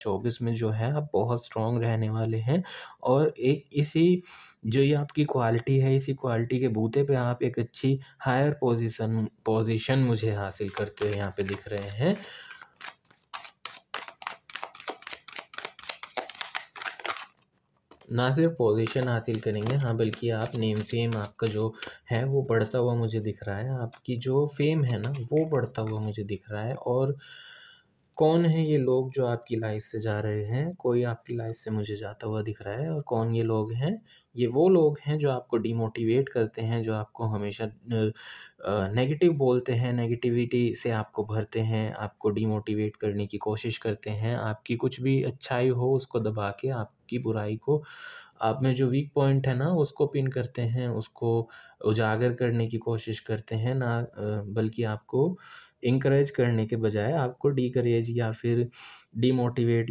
चौबीस में जो है आप बहुत स्ट्रांग रहने वाले हैं और एक इसी जो ये आपकी क्वालिटी है इसी क्वालिटी के बूते पे आप एक अच्छी हायर पोजीशन पोजीशन मुझे हासिल करते हुए यहाँ पे दिख रहे हैं ना सिर्फ पोजीशन हासिल करेंगे हाँ बल्कि आप नेम फेम आपका जो है वो बढ़ता हुआ मुझे दिख रहा है आपकी जो फेम है ना वो बढ़ता हुआ मुझे दिख रहा है और कौन है ये लोग जो आपकी लाइफ से जा रहे हैं कोई आपकी लाइफ से मुझे जाता हुआ दिख रहा है और कौन ये लोग हैं ये वो लोग हैं जो आपको डिमोटिवेट करते हैं जो आपको हमेशा नेगेटिव बोलते हैं नेगेटिविटी से आपको भरते हैं आपको डीमोटिवेट करने की कोशिश करते हैं आपकी कुछ भी अच्छाई हो उसको दबा के आपकी बुराई को आप में जो वीक पॉइंट है ना उसको पिन करते हैं उसको उजागर करने की कोशिश करते हैं ना बल्कि आपको इंकरेज करने के बजाय आपको डीकरेज या फिर डीमोटिवेट